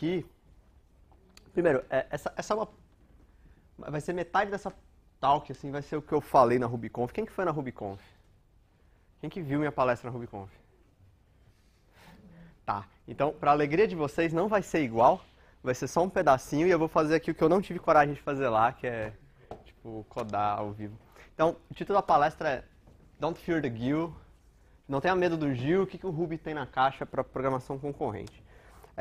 aqui. Primeiro, é, essa, essa é uma. Vai ser metade dessa talk, assim, vai ser o que eu falei na RubyConf. Quem que foi na RubyConf? Quem que viu minha palestra na RubyConf? Tá. Então, para alegria de vocês, não vai ser igual. Vai ser só um pedacinho e eu vou fazer aqui o que eu não tive coragem de fazer lá, que é, tipo, codar ao vivo. Então, o título da palestra é Don't Fear the Gil. Não tenha medo do Gil. O que, que o Ruby tem na caixa para programação concorrente?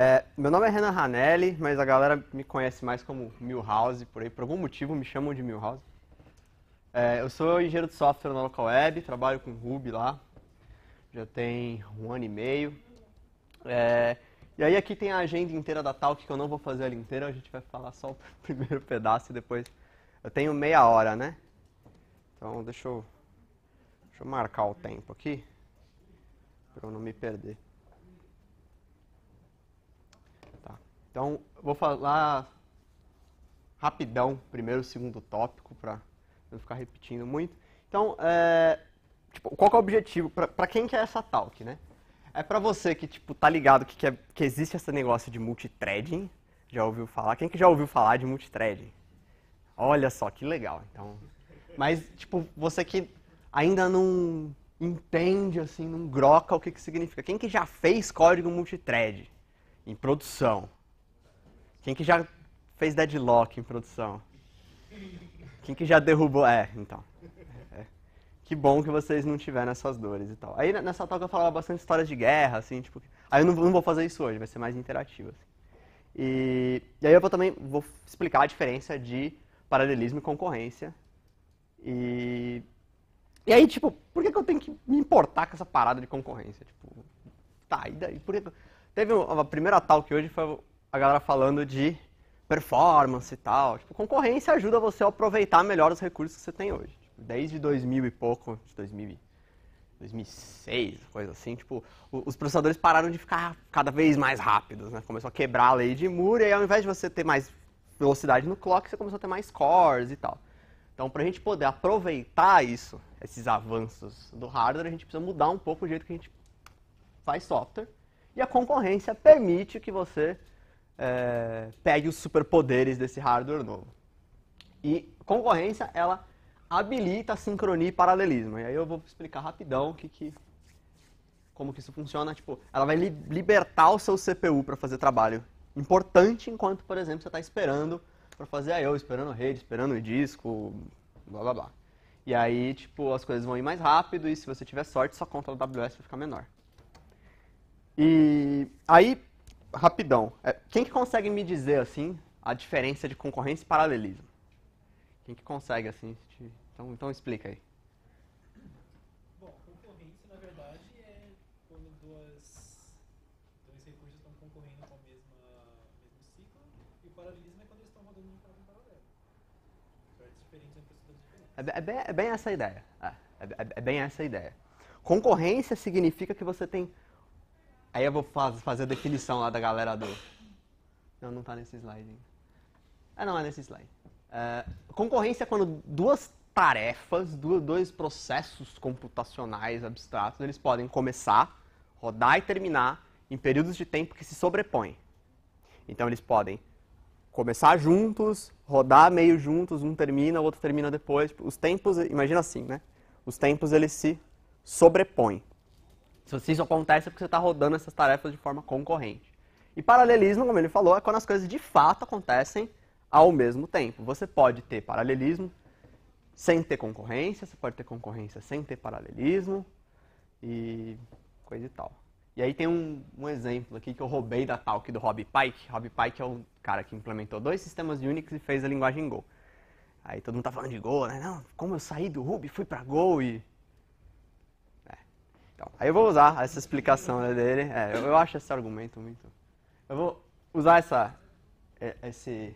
É, meu nome é Renan Ranelli, mas a galera me conhece mais como Milhouse, por aí, por algum motivo me chamam de Milhouse. É, eu sou engenheiro de software na Local Web, trabalho com Ruby lá, já tem um ano e meio. É, e aí aqui tem a agenda inteira da Talk, que eu não vou fazer ela inteira, a gente vai falar só o primeiro pedaço e depois... Eu tenho meia hora, né? Então deixa eu, deixa eu marcar o tempo aqui, para eu não me perder. Então, vou falar rapidão, primeiro, segundo tópico, para não ficar repetindo muito. Então, é, tipo, qual é o objetivo? Para quem que é essa talk, né? É para você que, tipo, tá ligado que, que, é, que existe esse negócio de multithreading, já ouviu falar? Quem que já ouviu falar de multithreading? Olha só, que legal. Então, mas, tipo, você que ainda não entende, assim, não groca o que, que significa. Quem que já fez código multithread em produção? Quem que já fez deadlock em produção? Quem que já derrubou? É, então. É. é. Que bom que vocês não tiveram essas dores e tal. Aí nessa toca eu falava bastante histórias de guerra, assim, tipo. Aí eu não, não vou fazer isso hoje, vai ser mais interativo. Assim. E, e, aí eu vou também vou explicar a diferença de paralelismo e concorrência. E, e aí, tipo, por que, que eu tenho que me importar com essa parada de concorrência? Tipo, tá, e daí? Por que que... Teve uma, a primeira talk hoje foi a galera falando de performance e tal. Tipo, concorrência ajuda você a aproveitar melhor os recursos que você tem hoje. Tipo, desde 2000 e pouco, de 2000, 2006, coisa assim, tipo, os processadores pararam de ficar cada vez mais rápidos, né? Começou a quebrar a lei de Moore e ao invés de você ter mais velocidade no clock, você começou a ter mais cores e tal. Então, para a gente poder aproveitar isso, esses avanços do hardware, a gente precisa mudar um pouco o jeito que a gente faz software. E a concorrência permite que você é, pegue os superpoderes desse hardware novo. E concorrência, ela habilita sincronia e paralelismo. E aí eu vou explicar rapidão que, que, como que isso funciona. Tipo, ela vai li libertar o seu CPU para fazer trabalho importante, enquanto, por exemplo, você está esperando para fazer I.O., esperando rede, esperando o disco, blá blá blá. E aí, tipo, as coisas vão ir mais rápido e se você tiver sorte, sua conta do AWS vai ficar menor. E aí, rapidão. É, quem que consegue me dizer, assim, a diferença de concorrência e paralelismo? Quem que consegue, assim? Te... Então, então explica aí. Bom, concorrência, na verdade, é quando dois recursos estão concorrendo com o mesmo, ciclo, e o paralelismo é quando eles estão rodando então, é, é bem, é, é bem essa a ideia. Ah, é, é, é bem essa a ideia. Concorrência significa que você tem Aí eu vou fazer a definição lá da galera do. Não, não tá nesse slide. Ah, não, é nesse slide. Uh, concorrência é quando duas tarefas, duas, dois processos computacionais abstratos, eles podem começar, rodar e terminar em períodos de tempo que se sobrepõem. Então eles podem começar juntos, rodar meio juntos, um termina, o outro termina depois. Os tempos, imagina assim, né? Os tempos eles se sobrepõem. Se isso acontece é porque você está rodando essas tarefas de forma concorrente. E paralelismo, como ele falou, é quando as coisas de fato acontecem ao mesmo tempo. Você pode ter paralelismo sem ter concorrência, você pode ter concorrência sem ter paralelismo e coisa e tal. E aí tem um, um exemplo aqui que eu roubei da talk do Rob Pike. Rob Pike é o cara que implementou dois sistemas de Unix e fez a linguagem Go. Aí todo mundo tá falando de Go, né? Não, como eu saí do Ruby, fui para Go e então, aí eu vou usar essa explicação né, dele. É, eu, eu, acho esse argumento muito. Eu vou usar essa, é, esse,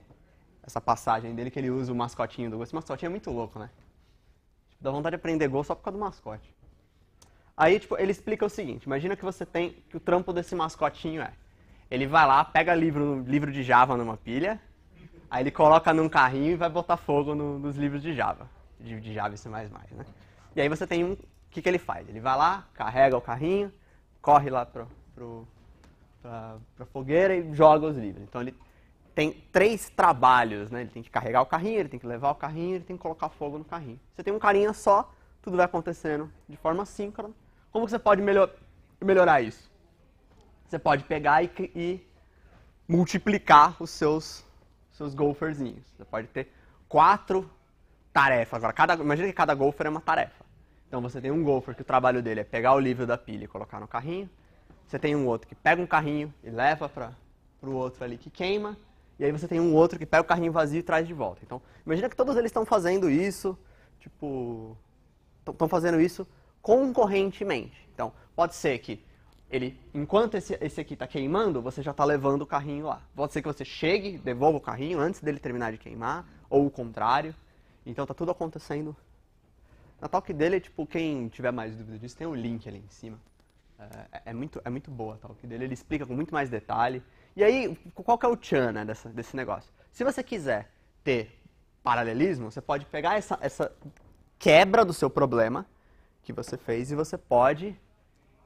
essa passagem dele que ele usa o mascotinho do Go. Esse mascotinho é muito louco, né? Tipo, dá vontade de aprender Go só por causa do mascote. Aí tipo, ele explica o seguinte: imagina que você tem que o trampo desse mascotinho é. Ele vai lá, pega livro, livro de Java numa pilha, aí ele coloca num carrinho e vai botar fogo no, nos livros de Java. De, de Java e C++, né? E aí você tem um, que, que ele faz? Ele vai lá, carrega o carrinho, corre lá para a fogueira e joga os livros. Então ele tem três trabalhos, né? Ele tem que carregar o carrinho, ele tem que levar o carrinho, ele tem que colocar fogo no carrinho. Você tem um carinha só, tudo vai acontecendo de forma síncrona. Como você pode melhor, melhorar isso? Você pode pegar e, e multiplicar os seus, seus golferzinhos. Você pode ter quatro tarefas. Agora, cada, imagina que cada golfer é uma tarefa. Então você tem um golfer que o trabalho dele é pegar o livro da pilha e colocar no carrinho. Você tem um outro que pega um carrinho e leva para o outro ali que queima. E aí você tem um outro que pega o carrinho vazio e traz de volta. Então, imagina que todos eles estão fazendo isso, tipo, estão fazendo isso concorrentemente. Então, pode ser que ele, enquanto esse, esse aqui está queimando, você já está levando o carrinho lá. Pode ser que você chegue, devolva o carrinho antes dele terminar de queimar, ou o contrário. Então, está tudo acontecendo na talk dele, tipo, quem tiver mais dúvida disso, tem um link ali em cima. É, é, é, muito, é muito boa a talk dele, ele explica com muito mais detalhe. E aí, qual que é o tchan né, dessa, desse negócio? Se você quiser ter paralelismo, você pode pegar essa, essa quebra do seu problema que você fez e você pode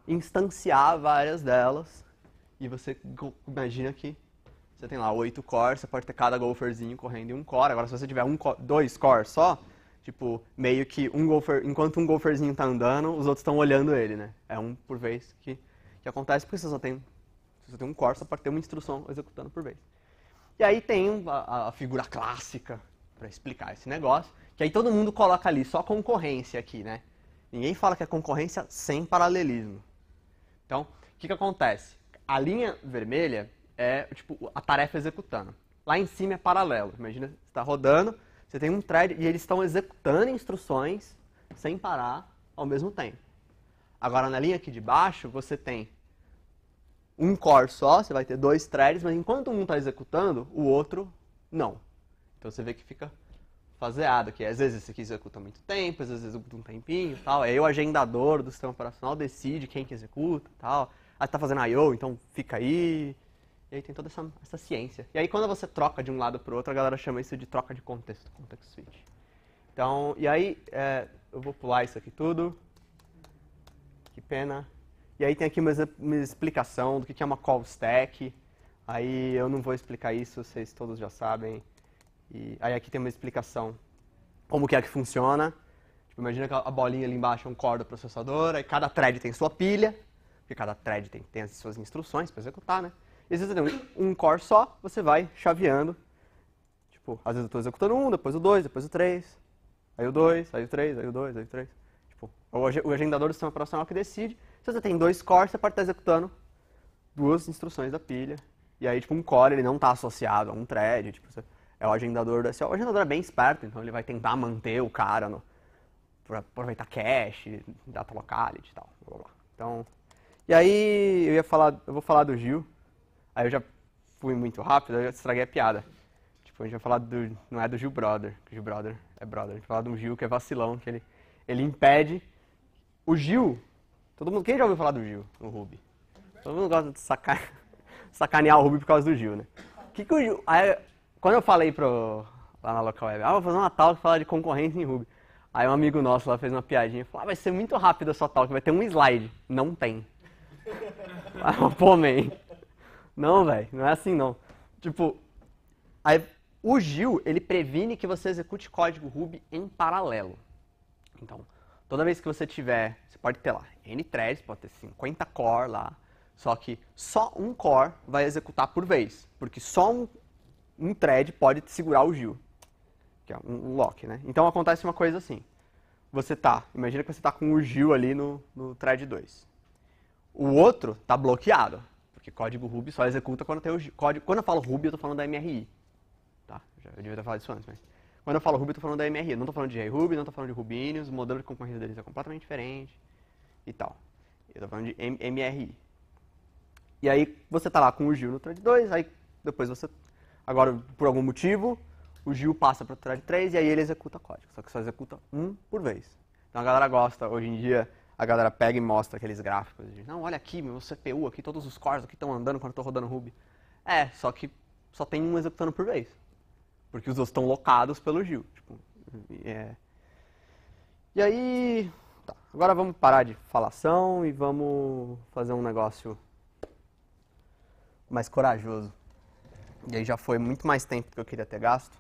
instanciar várias delas. E você imagina que você tem lá oito cores, você pode ter cada golferzinho correndo em um core. Agora, se você tiver um, dois cores só, Tipo, meio que um golfer, enquanto um golferzinho tá andando, os outros estão olhando ele, né? É um por vez que, que acontece, porque você só tem, você só tem um corso para ter uma instrução executando por vez. E aí tem a, a figura clássica para explicar esse negócio, que aí todo mundo coloca ali só concorrência aqui, né? Ninguém fala que é concorrência sem paralelismo. Então, o que, que acontece? A linha vermelha é tipo a tarefa executando. Lá em cima é paralelo. Imagina, você está rodando, você tem um thread e eles estão executando instruções sem parar ao mesmo tempo. Agora, na linha aqui de baixo, você tem um core só, você vai ter dois threads, mas enquanto um está executando, o outro não. Então você vê que fica faseado, que às vezes esse aqui executa muito tempo, às vezes executa um tempinho tal. Aí é o agendador do sistema operacional decide quem que executa tal. Ah, está fazendo I.O., então fica aí. E aí tem toda essa, essa ciência. E aí quando você troca de um lado para o outro, a galera chama isso de troca de contexto, context switch. Então, e aí é, eu vou pular isso aqui tudo. Que pena. E aí tem aqui uma, uma explicação do que é uma call stack. Aí eu não vou explicar isso, vocês todos já sabem. E aí aqui tem uma explicação como que é que funciona. Tipo, imagina que a bolinha ali embaixo é um core do processador, aí cada thread tem sua pilha, porque cada thread tem, tem as suas instruções para executar, né? existe um core só, você vai chaveando. Tipo, às vezes eu estou executando um, depois o dois, depois o três, aí o dois, aí o três, aí o dois, aí o três. Tipo, o agendador do sistema operacional que decide. Se você tem dois cores, você pode estar executando duas instruções da pilha. E aí, tipo, um core ele não está associado a um thread. Tipo, é o agendador da SEO. É o agendador é bem esperto, então ele vai tentar manter o cara no, aproveitar cache, data locality e tal. Blá, blá. Então, e aí eu ia falar, eu vou falar do Gil. Aí eu já fui muito rápido, aí eu estraguei a piada. Tipo, a gente vai falar do. Não é do Gil Brother, que Gil Brother é brother. A gente vai falar de um Gil que é vacilão, que ele, ele impede. O Gil. Todo mundo. Quem já ouviu falar do Gil no Ruby? Todo mundo gosta de sacar, sacanear o Ruby por causa do Gil, né? Que que o Gil. Aí, quando eu falei pro. Lá na local web, ah, vou fazer uma tal que fala de concorrência em Ruby. Aí um amigo nosso lá fez uma piadinha, falou, ah, vai ser muito rápido a sua talk vai ter um slide. Não tem. pô, man. Não, velho, não é assim não. Tipo, aí, o Gil, ele previne que você execute código Ruby em paralelo. Então, toda vez que você tiver, você pode ter lá N threads, pode ter 50 core lá, só que só um core vai executar por vez, porque só um, um thread pode segurar o Gil, que é um, um lock, né? Então acontece uma coisa assim, você tá, imagina que você tá com o Gil ali no, no thread 2. O outro tá bloqueado, porque código Ruby só executa quando tem o código. Quando eu falo Ruby, eu estou falando da MRI. Tá? Eu devia ter falado isso antes, mas. Quando eu falo Ruby, eu estou falando da MRI. Eu não estou falando de Ruby, não estou falando de Rubinius, o modelo de concorrência deles é completamente diferente e tal. Eu estou falando de M MRI. E aí você está lá com o Gil no thread 2, aí depois você. Agora, por algum motivo, o Gil passa para o thread 3 e aí ele executa código. Só que só executa um por vez. Então a galera gosta hoje em dia a galera pega e mostra aqueles gráficos. De, não, olha aqui, meu CPU aqui, todos os cores aqui estão andando quando eu estou rodando Ruby. É, só que só tem um executando por vez. Porque os outros estão locados pelo Gil. Tipo, é. E aí... Tá, agora vamos parar de falação e vamos fazer um negócio mais corajoso. E aí já foi muito mais tempo do que eu queria ter gasto.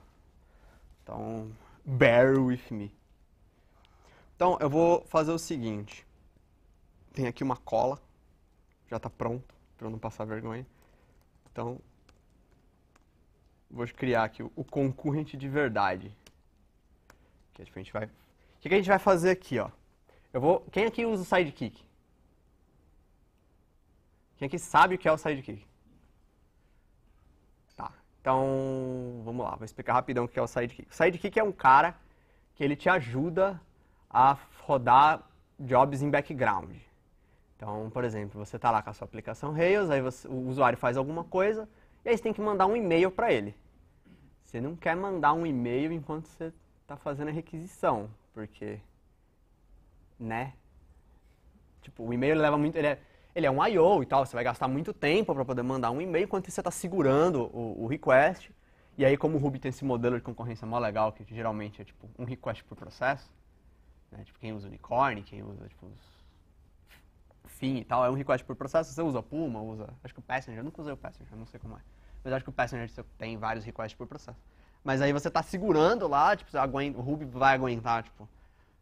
Então, bear with me. Então, eu vou fazer o seguinte. Tem aqui uma cola, já está pronto para não passar vergonha. Então, vou criar aqui o, concorrente de verdade. Que a gente vai... O que, que a gente vai fazer aqui, ó? Eu vou... Quem aqui usa o sidekick? Quem aqui sabe o que é o sidekick? Tá. Então, vamos lá. Vou explicar rapidão o que é o sidekick. O sidekick é um cara que ele te ajuda a rodar jobs em background. Então, por exemplo, você está lá com a sua aplicação Rails, aí você, o usuário faz alguma coisa, e aí você tem que mandar um e-mail para ele. Você não quer mandar um e-mail enquanto você está fazendo a requisição, porque, né? Tipo, o e-mail leva muito, ele é, ele é um I/O e tal. Você vai gastar muito tempo para poder mandar um e-mail enquanto você está segurando o, o, request. E aí, como o Ruby tem esse modelo de concorrência mó legal, que geralmente é tipo um request por processo, né? Tipo, quem usa Unicorn, quem usa tipo, os fim e tal, é um request por processo, você usa Puma, usa, acho que o Passenger, eu nunca usei o Passenger, não sei como é. Mas acho que o Passenger tem vários requests por processo. Mas aí você está segurando lá, tipo, você aguenta, o Ruby vai aguentar, tipo,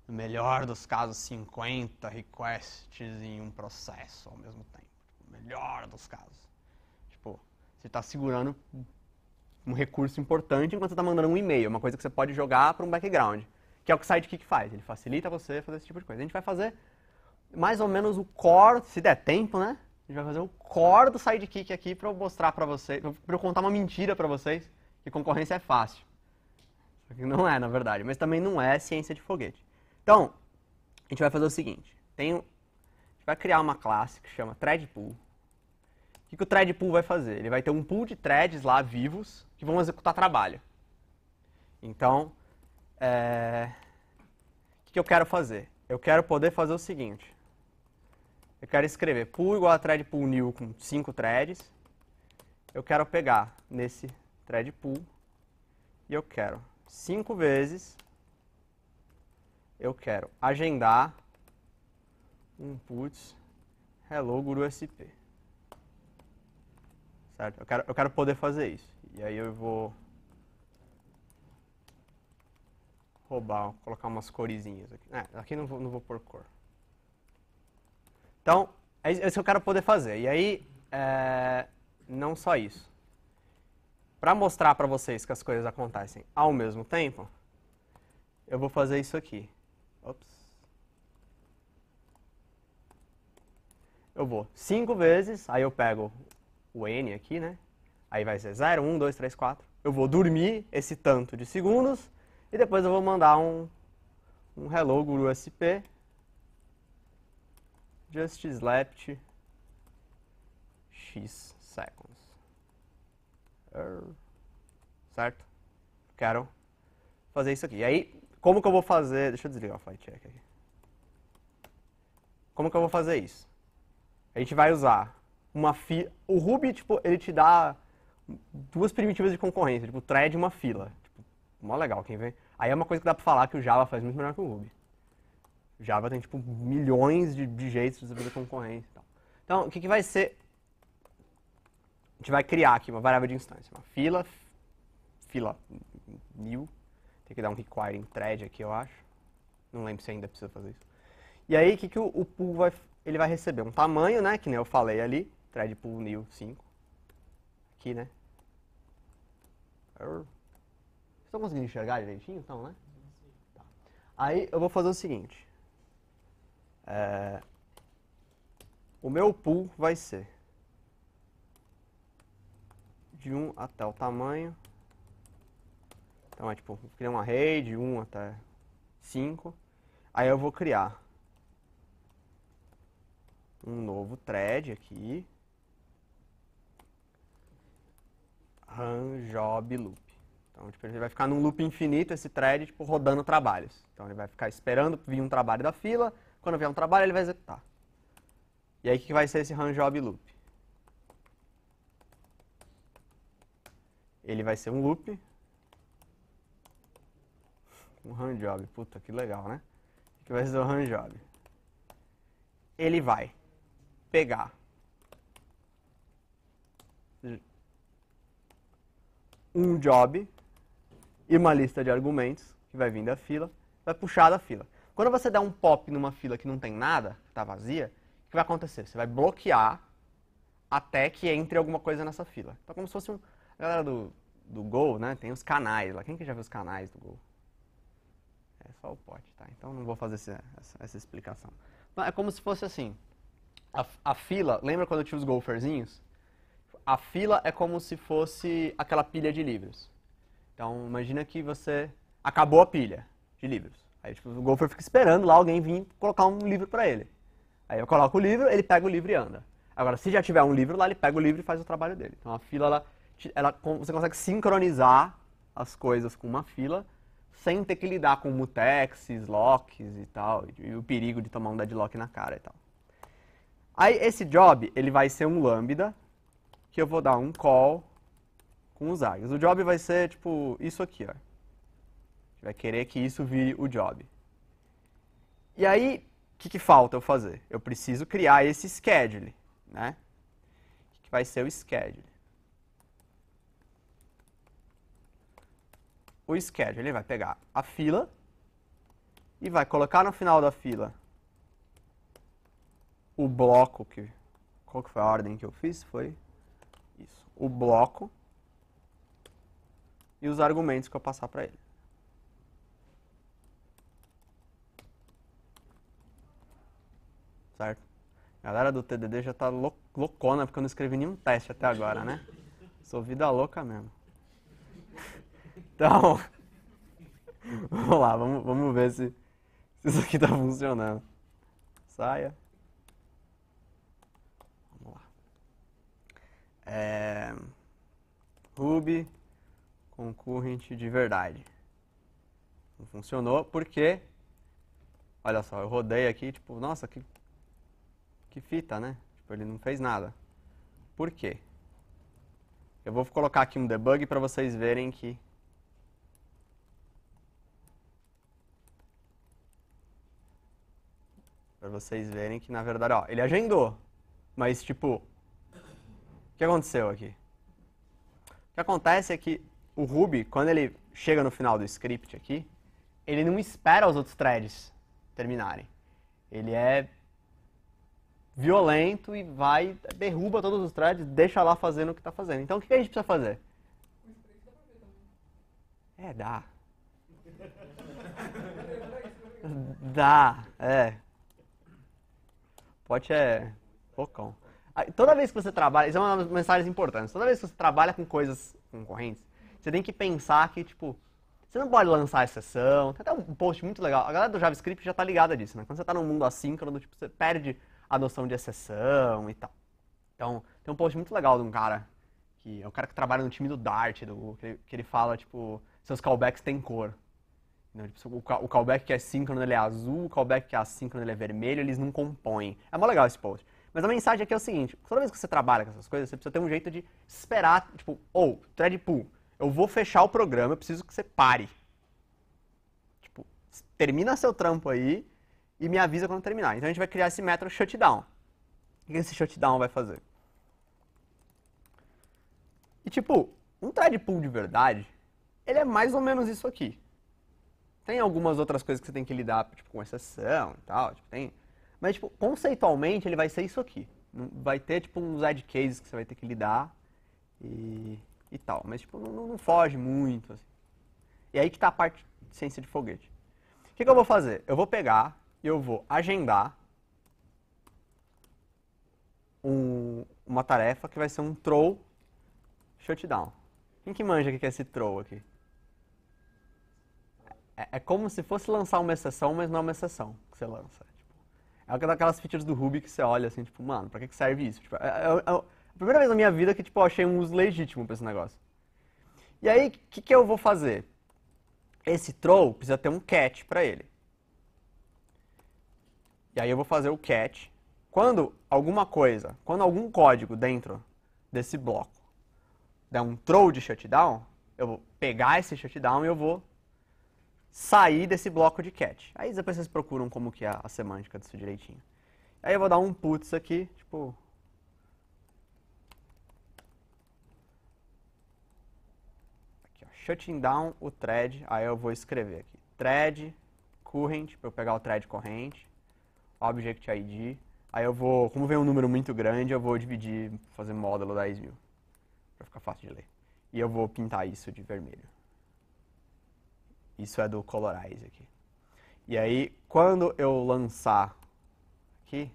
no melhor dos casos, 50 requests em um processo ao mesmo tempo. Tipo, melhor dos casos. Tipo, você está segurando um recurso importante enquanto você está mandando um e-mail, uma coisa que você pode jogar para um background, que é o que o Sidekick faz. Ele facilita você fazer esse tipo de coisa. A gente vai fazer mais ou menos o core, se der tempo, né? A gente vai fazer o core do sidekick aqui para eu mostrar para vocês, para eu contar uma mentira para vocês, que concorrência é fácil. Não é, na verdade, mas também não é ciência de foguete. Então, a gente vai fazer o seguinte, tem, a gente vai criar uma classe que chama thread pool. O que, que o thread pool vai fazer? Ele vai ter um pool de threads lá vivos que vão executar trabalho. Então, é, o que, que eu quero fazer? Eu quero poder fazer o seguinte, eu quero escrever pool igual a thread pool new com 5 threads. Eu quero pegar nesse thread pool e eu quero 5 vezes eu quero agendar puts hello guru sp. Certo? Eu quero, eu quero poder fazer isso. E aí eu vou roubar, colocar umas coresinhas aqui. É, aqui não vou, não vou pôr cor. Então, é isso é que eu quero poder fazer. E aí, é, não só isso. Para mostrar para vocês que as coisas acontecem ao mesmo tempo, eu vou fazer isso aqui. Ops. Eu vou cinco vezes, aí eu pego o N aqui, né? Aí vai ser 0, 1, 2, 3, 4. Eu vou dormir esse tanto de segundos e depois eu vou mandar um, um hello guru SP just slept x seconds. Certo? Quero fazer isso aqui. E aí, como que eu vou fazer... Deixa eu desligar o flight check aqui. Como que eu vou fazer isso? A gente vai usar uma fila... O Ruby, tipo, ele te dá duas primitivas de concorrência, tipo, thread e uma fila. Tipo, mó legal quem vem. Aí é uma coisa que dá pra falar que o Java faz muito melhor que o Ruby. Java tem, tipo, milhões de, de jeitos de fazer concorrência Então, o que, que vai ser? A gente vai criar aqui uma variável de instância, uma fila, fila new, tem que dar um require em thread aqui, eu acho. Não lembro se ainda precisa fazer isso. E aí, o que, que o, o pool vai, ele vai receber? Um tamanho, né, que nem eu falei ali, thread pool new 5. Aqui, né? Vocês estão conseguindo enxergar direitinho, então, né? Tá. Aí, eu vou fazer o seguinte. É, o meu pool vai ser de 1 até o tamanho. Então é tipo, criar uma rede de 1 até 5. Aí eu vou criar um novo thread aqui. Run job loop. Então, tipo, ele vai ficar num loop infinito esse thread, tipo, rodando trabalhos. Então ele vai ficar esperando vir um trabalho da fila, quando vier um trabalho, ele vai executar. E aí, o que vai ser esse run job loop? Ele vai ser um loop. Um run job. Puta, que legal, né? O Que vai ser o run job. Ele vai pegar um job e uma lista de argumentos que vai vir da fila, vai puxar da fila. Quando você der um pop numa fila que não tem nada, que está vazia, o que vai acontecer? Você vai bloquear até que entre alguma coisa nessa fila. Então, como se fosse um. A galera do, do gol, né? Tem os canais lá. Quem que já viu os canais do gol? É só o pote, tá? Então não vou fazer essa, essa, essa explicação. Não, é como se fosse assim. A, a, fila, lembra quando eu tinha os golferzinhos? A fila é como se fosse aquela pilha de livros. Então imagina que você acabou a pilha de livros. Aí tipo, o golfer fica esperando lá alguém vir colocar um livro para ele. Aí eu coloco o livro, ele pega o livro e anda. Agora, se já tiver um livro lá, ele pega o livro e faz o trabalho dele. Então a fila, ela, ela você consegue sincronizar as coisas com uma fila sem ter que lidar com mutexes, locks e tal, e, e o perigo de tomar um deadlock na cara e tal. Aí esse job, ele vai ser um lambda, que eu vou dar um call com os args. O job vai ser tipo isso aqui, ó vai querer que isso vire o job. E aí, o que, que, falta eu fazer? Eu preciso criar esse schedule, né? O que, vai ser o schedule? O schedule ele vai pegar a fila e vai colocar no final da fila o bloco que... Qual que foi a ordem que eu fiz? Foi isso. O bloco e os argumentos que eu passar para ele. certo? A galera do TDD já tá loucona porque eu não escrevi nenhum teste até agora, né? Sou vida louca mesmo. Então, vamos lá, vamos, vamos ver se, se isso aqui tá funcionando. Saia. Vamos lá. É, Ruby concurrente de verdade. Não funcionou porque, olha só, eu rodei aqui, tipo, nossa, que que fita, né? Tipo, ele não fez nada. Por quê? Eu vou colocar aqui um debug para vocês verem que... Para vocês verem que, na verdade, ó, ele agendou. Mas, tipo, o que aconteceu aqui? O que acontece é que o Ruby, quando ele chega no final do script aqui, ele não espera os outros threads terminarem. Ele é violento e vai, derruba todos os threads, deixa lá fazendo o que está fazendo. Então, o que a gente precisa fazer? É, dá. dá, é. Pote é focão. Toda vez que você trabalha, isso é uma das mensagens importantes, toda vez que você trabalha com coisas concorrentes, você tem que pensar que, tipo, você não pode lançar exceção. Tem até um post muito legal. A galera do JavaScript já está ligada disso, né? Quando você está num mundo assíncrono, tipo, você perde a noção de exceção e tal. Então, tem um post muito legal de um cara, que é um cara que trabalha no time do Dart, do, que, ele, que ele fala, tipo, seus callbacks têm cor. Não, tipo, o callback que é síncrono ele é azul, o callback que é assíncrono ele é vermelho, eles não compõem. É mó legal esse post. Mas a mensagem aqui é o seguinte, tipo, toda vez que você trabalha com essas coisas, você precisa ter um jeito de esperar, tipo, ou, oh, thread pool, eu vou fechar o programa, eu preciso que você pare. Tipo, termina seu trampo aí, e me avisa quando terminar. Então a gente vai criar esse método shutdown. O que esse shutdown vai fazer? E tipo, um pool de verdade, ele é mais ou menos isso aqui. Tem algumas outras coisas que você tem que lidar, tipo, com exceção e tal, tipo, tem... Mas, tipo, conceitualmente ele vai ser isso aqui. Vai ter, tipo, uns edge cases que você vai ter que lidar e, e tal. Mas, tipo, não, não foge muito, assim. E aí que está a parte de ciência de foguete. O que, que eu vou fazer? Eu vou pegar e eu vou agendar um, uma tarefa que vai ser um throw shutdown. Quem que manja o que é esse throw aqui? É, é, como se fosse lançar uma exceção, mas não é uma exceção que você lança. Tipo, é daquelas features do Ruby que você olha assim, tipo, mano, pra que serve isso? Tipo, é, é, é, é, a primeira vez na minha vida que tipo, eu achei um uso legítimo para esse negócio. E aí, o que, que eu vou fazer? Esse throw precisa ter um catch para ele. E aí eu vou fazer o cat. Quando alguma coisa, quando algum código dentro desse bloco der um throw de shutdown, eu vou pegar esse shutdown e eu vou sair desse bloco de cat. Aí depois vocês procuram como que é a semântica disso direitinho. Aí eu vou dar um puts aqui, tipo... Aqui, ó, shutting down o thread, aí eu vou escrever aqui. Thread current, para eu pegar o thread corrente. Object ID. Aí eu vou, como vem um número muito grande, eu vou dividir, fazer módulo 10 mil, para ficar fácil de ler. E eu vou pintar isso de vermelho. Isso é do Colorize aqui. E aí, quando eu lançar aqui,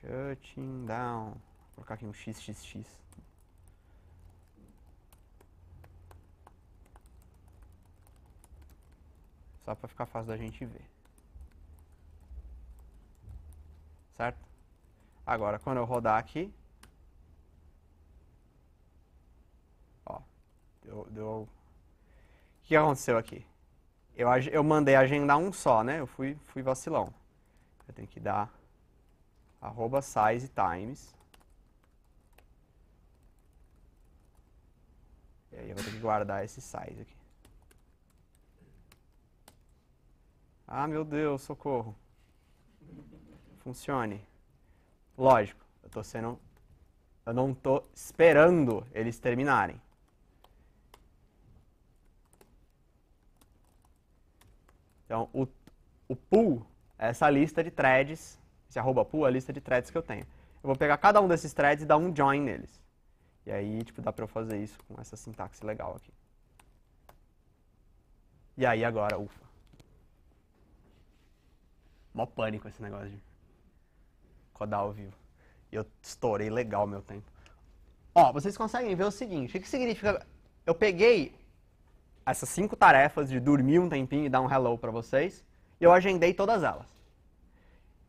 shutting down, vou colocar aqui um xxx, Só para ficar fácil da gente ver. Certo? Agora, quando eu rodar aqui, ó, deu, deu o que aconteceu aqui? Eu, eu mandei agendar um só, né? Eu fui, fui vacilão. Eu tenho que dar arroba size times. E aí eu vou ter que guardar esse size aqui. Ah, meu Deus, socorro. Funcione. Lógico, eu tô sendo. Eu não tô esperando eles terminarem. Então, o, o pool é essa lista de threads, esse arroba pool é a lista de threads que eu tenho. Eu vou pegar cada um desses threads e dar um join neles. E aí, tipo, dá para eu fazer isso com essa sintaxe legal aqui. E aí agora, ufa. Mó pânico esse negócio de codar ao vivo. E eu estourei legal o meu tempo. Ó, vocês conseguem ver o seguinte, o que significa... Eu peguei essas cinco tarefas de dormir um tempinho e dar um hello para vocês, e eu agendei todas elas.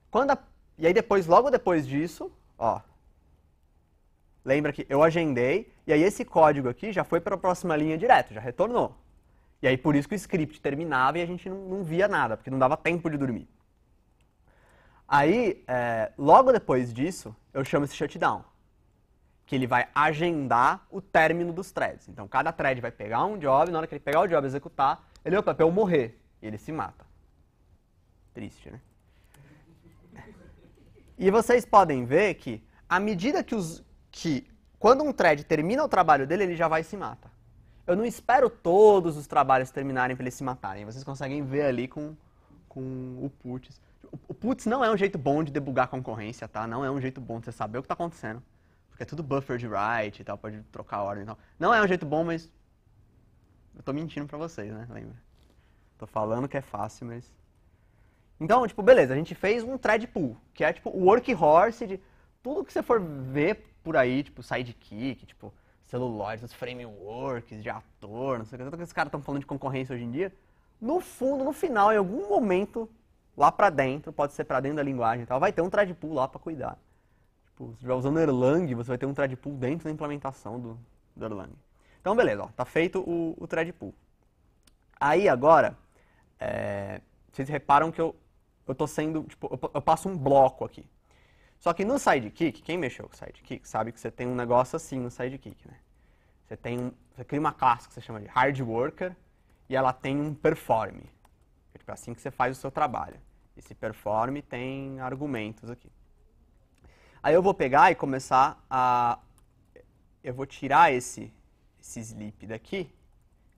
Quando a... E aí depois, logo depois disso, ó, lembra que eu agendei, e aí esse código aqui já foi para a próxima linha direto, já retornou. E aí por isso que o script terminava e a gente não, não via nada, porque não dava tempo de dormir. Aí, é, logo depois disso, eu chamo esse shutdown, que ele vai agendar o término dos threads. Então, cada thread vai pegar um job, na hora que ele pegar o job e executar, ele, opa, papel morrer, e ele se mata. Triste, né? E vocês podem ver que, à medida que, os, que quando um thread termina o trabalho dele, ele já vai e se mata. Eu não espero todos os trabalhos terminarem para eles se matarem. Vocês conseguem ver ali com, com o puts. O puts não é um jeito bom de debugar a concorrência, tá? Não é um jeito bom de você saber o que tá acontecendo. Porque é tudo buffer de write e tal, pode trocar a ordem e tal. Não é um jeito bom, mas eu tô mentindo pra vocês, né? Lembra? Tô falando que é fácil, mas... Então, tipo, beleza, a gente fez um thread pool, que é tipo o workhorse de tudo que você for ver por aí, tipo sidekick, tipo celulares os frameworks de ator, não sei o que, tanto que esses caras estão falando de concorrência hoje em dia. No fundo, no final, em algum momento, lá para dentro, pode ser para dentro da linguagem e tal, vai ter um thread pool lá para cuidar. Tipo, se estiver usando Erlang, você vai ter um thread pool dentro da implementação do, do Erlang. Então, beleza, ó, tá feito o, o thread pool. Aí, agora, é, vocês reparam que eu, eu tô sendo, tipo, eu, eu passo um bloco aqui. Só que no Sidekick, quem mexeu com o Sidekick sabe que você tem um negócio assim no Sidekick, né? Você, tem um, você cria uma classe que você chama de Hard Worker e ela tem um Perform. É tipo é assim que você faz o seu trabalho esse perform tem argumentos aqui. Aí eu vou pegar e começar a... Eu vou tirar esse, esse sleep daqui,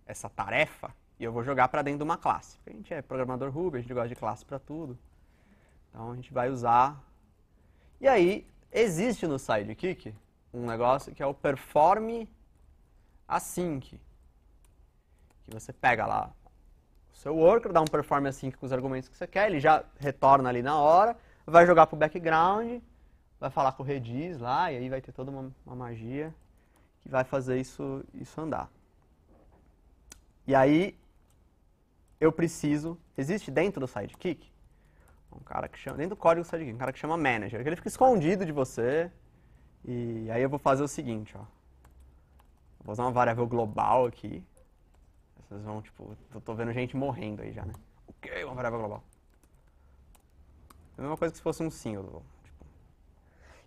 essa tarefa, e eu vou jogar para dentro de uma classe. Porque a gente é programador Ruby, a gente gosta de classe para tudo. Então a gente vai usar... E aí, existe no Sidekick um negócio que é o perform async. Que você pega lá seu worker, dá um performance assim sync com os argumentos que você quer, ele já retorna ali na hora, vai jogar para o background, vai falar com o Redis lá, e aí vai ter toda uma, uma magia que vai fazer isso, isso andar. E aí, eu preciso, existe dentro do Sidekick, um cara que chama, dentro do código do Sidekick, um cara que chama Manager, que ele fica escondido de você, e aí eu vou fazer o seguinte, ó. Vou usar uma variável global aqui, vocês vão, tipo, tô, tô vendo gente morrendo aí já, né? O que? Uma variável global. É a mesma coisa que se fosse um single. Tipo.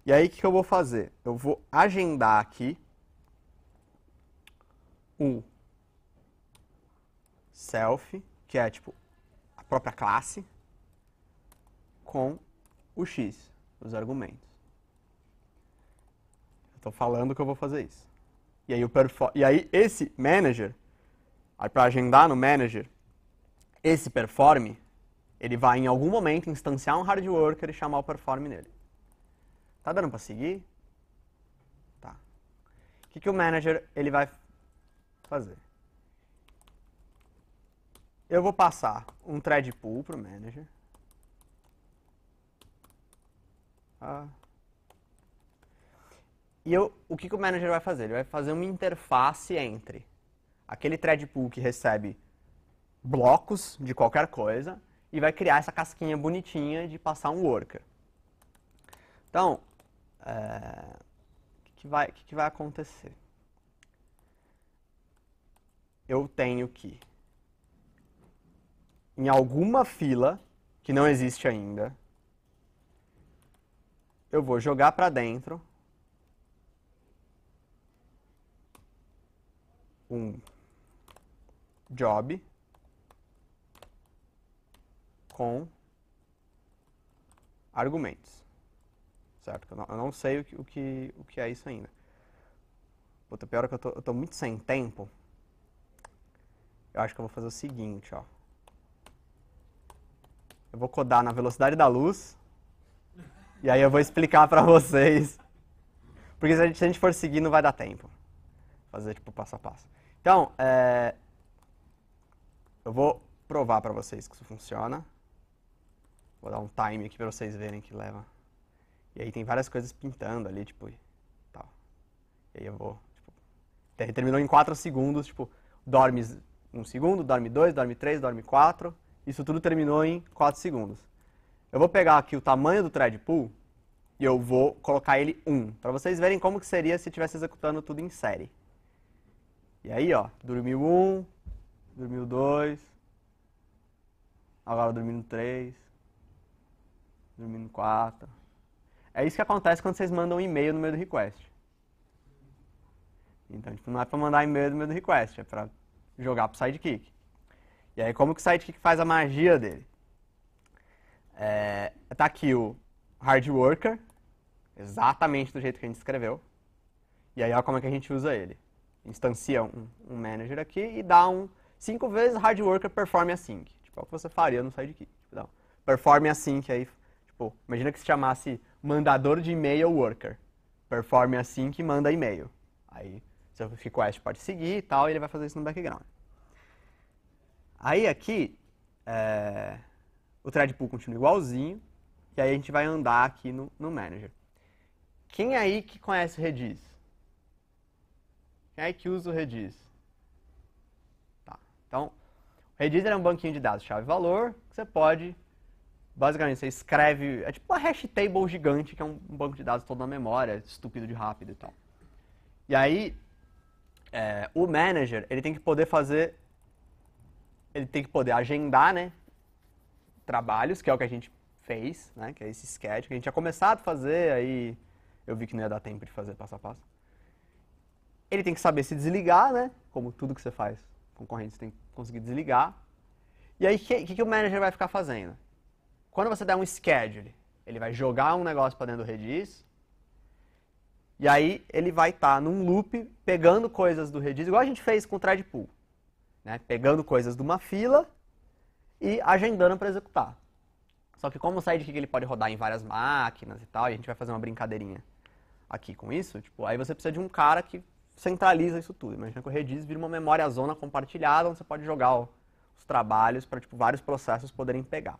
E aí, o que, que eu vou fazer? Eu vou agendar aqui o self, que é, tipo, a própria classe, com o x, os argumentos. estou falando que eu vou fazer isso. E aí, o e aí esse manager para agendar no manager, esse perform, ele vai em algum momento instanciar um hard worker e chamar o perform nele. Tá dando para seguir? Tá. O que, que o manager ele vai fazer? Eu vou passar um thread pool para o manager. Ah. E eu, o que, que o manager vai fazer? Ele vai fazer uma interface entre aquele thread pool que recebe blocos de qualquer coisa e vai criar essa casquinha bonitinha de passar um worker. Então, é, o é, que, vai que, que vai acontecer? Eu tenho que, em alguma fila que não existe ainda, eu vou jogar para dentro um job com argumentos. Certo? Eu não, eu não sei o que, o, que, o que é isso ainda. Puta, pior é que eu tô, eu tô muito sem tempo. Eu acho que eu vou fazer o seguinte, ó. Eu vou codar na velocidade da luz. E aí eu vou explicar pra vocês. Porque se a gente, se a gente for seguir, não vai dar tempo. Fazer, tipo, passo a passo. Então, é, eu vou provar para vocês que isso funciona. Vou dar um time aqui para vocês verem que leva. E aí tem várias coisas pintando ali, tipo, e tal. E aí eu vou, tipo, terminou em 4 segundos, tipo, dorme 1 um segundo, dorme 2, dorme 3, dorme 4. Isso tudo terminou em 4 segundos. Eu vou pegar aqui o tamanho do thread pool e eu vou colocar ele 1, para vocês verem como que seria se estivesse executando tudo em série. E aí, ó, dormiu 1, dormiu dois, agora dormindo três, dormindo quatro. É isso que acontece quando vocês mandam um e-mail no meio do request. Então, tipo, não é para mandar e-mail no meio do request, é para jogar pro sidekick. E aí, como que o sidekick faz a magia dele? É, tá aqui o hard worker, exatamente do jeito que a gente escreveu. E aí, olha como é que a gente usa ele. Instancia um, um manager aqui e dá um cinco vezes hard worker perform async. Tipo, é o que você faria no sidekick. Tipo, não. Perform async aí, tipo, imagina que se chamasse mandador de e-mail worker. Perform async e manda e-mail. Aí seu request pode seguir e tal, e ele vai fazer isso no background. Aí aqui, é, o thread pool continua igualzinho, e aí a gente vai andar aqui no, no manager. Quem é aí que conhece o Redis? Quem é aí que usa o Redis? Redis é um banquinho de dados chave-valor, que você pode, basicamente, você escreve, é tipo uma hash table gigante, que é um, um banco de dados todo na memória, estúpido de rápido e tal. E aí, é, o manager, ele tem que poder fazer, ele tem que poder agendar, né, trabalhos, que é o que a gente fez, né, que é esse sketch, que a gente tinha começado a fazer, aí eu vi que não ia dar tempo de fazer passo a passo. Ele tem que saber se desligar, né, como tudo que você faz concorrentes têm que conseguir desligar. E aí, o que, que, que o manager vai ficar fazendo? Quando você der um schedule, ele vai jogar um negócio para dentro do Redis, e aí ele vai estar tá num loop pegando coisas do Redis, igual a gente fez com o Threadpool, né? pegando coisas de uma fila e agendando para executar. Só que como o sidekick ele pode rodar em várias máquinas e tal, e a gente vai fazer uma brincadeirinha aqui com isso, tipo, aí você precisa de um cara que centraliza isso tudo. Imagina que o Redis vira uma memória zona compartilhada, onde você pode jogar os trabalhos para tipo, vários processos poderem pegar.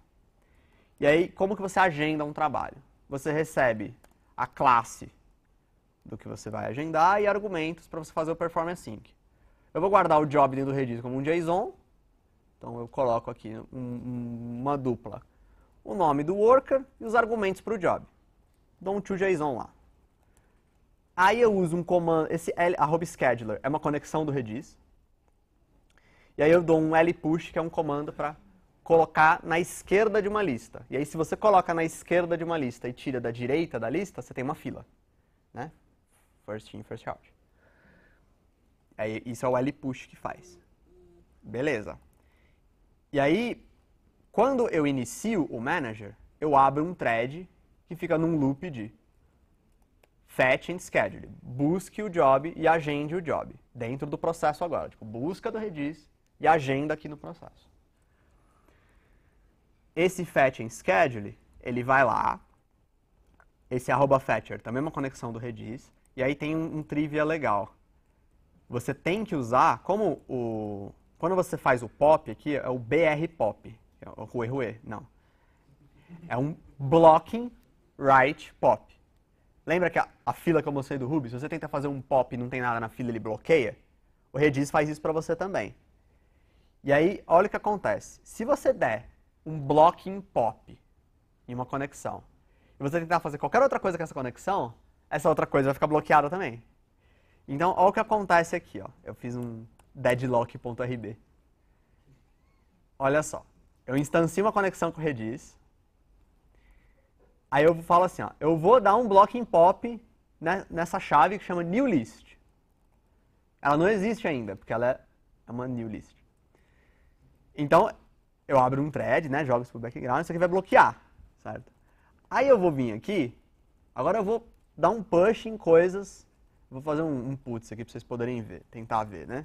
E aí, como que você agenda um trabalho? Você recebe a classe do que você vai agendar e argumentos para você fazer o performance sync. Eu vou guardar o job dentro do Redis como um JSON, então eu coloco aqui um, uma dupla. O nome do worker e os argumentos para o job. Dou um to JSON lá. Aí eu uso um comando, esse L, arroba scheduler, é uma conexão do Redis. E aí eu dou um L push, que é um comando para colocar na esquerda de uma lista. E aí se você coloca na esquerda de uma lista e tira da direita da lista, você tem uma fila. Né? First in, first out. Aí, isso é o L push que faz. Beleza. E aí, quando eu inicio o manager, eu abro um thread que fica num loop de Fetch and schedule. Busque o job e agende o job. Dentro do processo agora. Tipo, busca do Redis e agenda aqui no processo. Esse fetch and schedule, ele vai lá. Esse arroba fetcher também é uma conexão do Redis. E aí tem um, um trivia legal. Você tem que usar, como o... Quando você faz o pop aqui, é o BR pop. É o Rue não. É um blocking write pop. Lembra que a, a fila que eu mostrei do Ruby, se você tenta fazer um pop e não tem nada na fila, ele bloqueia? O Redis faz isso para você também. E aí, olha o que acontece. Se você der um blocking pop em uma conexão, e você tentar fazer qualquer outra coisa com essa conexão, essa outra coisa vai ficar bloqueada também. Então, olha o que acontece aqui. Ó. Eu fiz um deadlock.rb. Olha só. Eu instancio uma conexão com o Redis, Aí eu falo assim, ó, eu vou dar um blocking pop né, nessa chave que chama new list. Ela não existe ainda, porque ela é, é uma new list. Então, eu abro um thread, né, jogo isso pro background, isso aqui vai bloquear, certo? Aí eu vou vir aqui, agora eu vou dar um push em coisas, vou fazer um, um putz aqui para vocês poderem ver, tentar ver, né?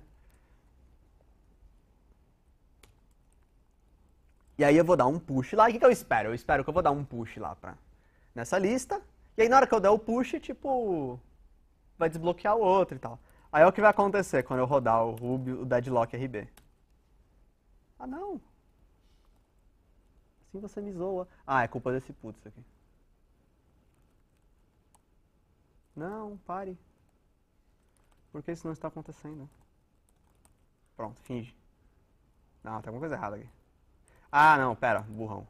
E aí eu vou dar um push lá, e o que, que eu espero? Eu espero que eu vou dar um push lá para nessa lista. E aí na hora que eu der o push, tipo, vai desbloquear o outro e tal. Aí é o que vai acontecer quando eu rodar o Ruby, o Deadlock RB. Ah, não. Assim você me zoa. Ah, é culpa desse putz aqui. Não, pare. Por que isso não está acontecendo? Pronto, finge. Não, tem alguma coisa errada aqui. Ah, não, pera, burrão.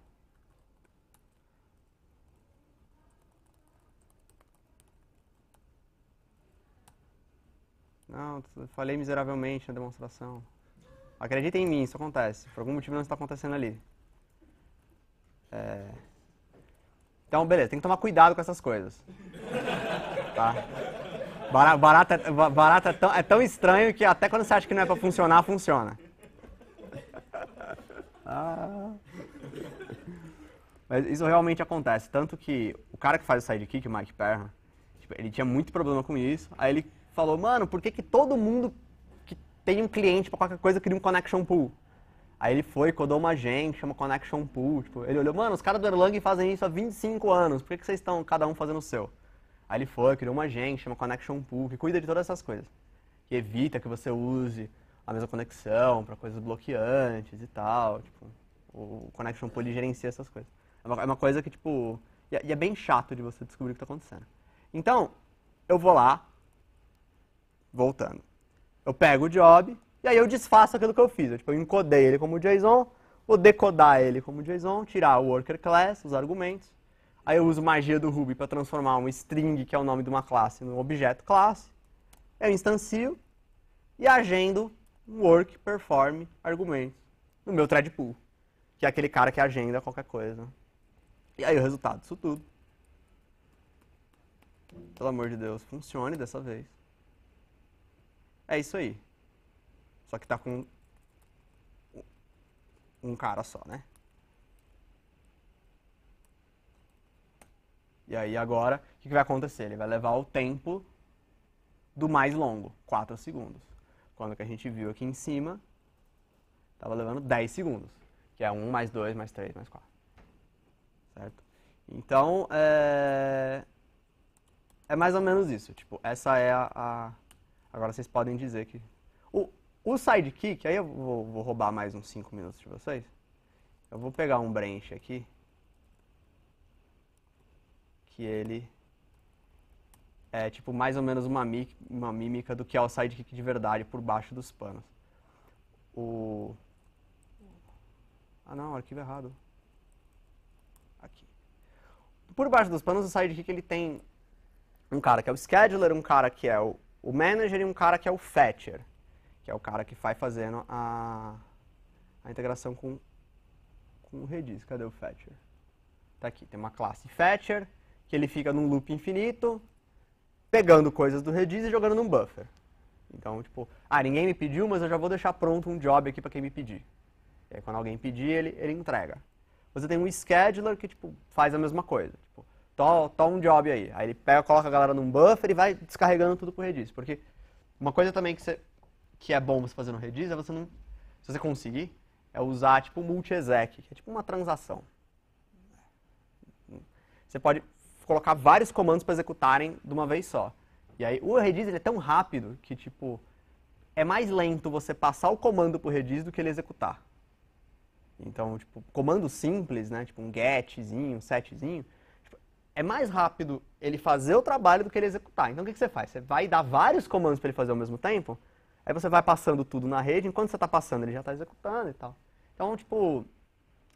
Não, falei miseravelmente na demonstração. Acredita em mim, isso acontece. Por algum motivo não está acontecendo ali. É... Então, beleza, tem que tomar cuidado com essas coisas. Tá? Barata, barata é, tão, é tão estranho que até quando você acha que não é para funcionar, funciona. Ah. Mas isso realmente acontece. Tanto que o cara que faz o sidekick, o Mike Perra, tipo, ele tinha muito problema com isso. Aí ele falou, mano, por que, que todo mundo que tem um cliente para qualquer coisa cria um connection pool? Aí ele foi, codou uma gente, chama Connection Pool. Tipo, ele olhou, mano, os caras do Erlang fazem isso há 25 anos, por que, que vocês estão cada um fazendo o seu? Aí ele foi, criou uma gente, chama Connection Pool, que cuida de todas essas coisas. Que evita que você use a mesma conexão para coisas bloqueantes e tal. Tipo, o Connection Pool ele gerencia essas coisas. É uma, é uma coisa que, tipo, e é, e é bem chato de você descobrir o que está acontecendo. Então, eu vou lá, Voltando. Eu pego o job e aí eu desfaço aquilo que eu fiz. Eu, tipo, eu encodei ele como JSON, vou decodar ele como JSON, tirar o worker class, os argumentos. Aí eu uso magia do Ruby para transformar um string, que é o nome de uma classe, num objeto classe. Eu instancio e agendo um work perform argumentos no meu thread pool, que é aquele cara que agenda qualquer coisa. E aí o resultado disso tudo. Pelo amor de Deus, funcione dessa vez. É isso aí. Só que tá com um cara só, né? E aí agora, o que vai acontecer? Ele vai levar o tempo do mais longo, 4 segundos. Quando que a gente viu aqui em cima, estava levando 10 segundos, que é 1 mais 2 mais 3 mais 4. Certo? Então, é, é mais ou menos isso. Tipo, essa é a, a Agora vocês podem dizer que... O, o sidekick, aí eu vou, vou roubar mais uns 5 minutos de vocês. Eu vou pegar um branch aqui. Que ele é tipo mais ou menos uma, uma mímica do que é o sidekick de verdade por baixo dos panos. O... Ah não, arquivo errado. Aqui. Por baixo dos panos, o sidekick ele tem um cara que é o scheduler, um cara que é o o manager e um cara que é o fetcher, que é o cara que vai fazendo a, a integração com, com o Redis. Cadê o fetcher? Tá aqui, tem uma classe fetcher, que ele fica num loop infinito, pegando coisas do Redis e jogando num buffer. Então, tipo, ah, ninguém me pediu, mas eu já vou deixar pronto um job aqui para quem me pedir. E aí, quando alguém pedir, ele, ele entrega. Você tem um scheduler que, tipo, faz a mesma coisa. Tipo, toma um job aí. Aí ele pega, coloca a galera num buffer e vai descarregando tudo pro Redis. Porque uma coisa também que, você, que é bom você fazer no Redis é você não. Se você conseguir, é usar tipo multi-exec, que é tipo uma transação. Você pode colocar vários comandos para executarem de uma vez só. E aí o Redis ele é tão rápido que tipo é mais lento você passar o comando pro Redis do que ele executar. Então, tipo, comando simples, né, tipo um getzinho, um setzinho, é mais rápido ele fazer o trabalho do que ele executar. Então o que, que você faz? Você vai dar vários comandos para ele fazer ao mesmo tempo, aí você vai passando tudo na rede, enquanto você está passando ele já está executando e tal. Então, tipo,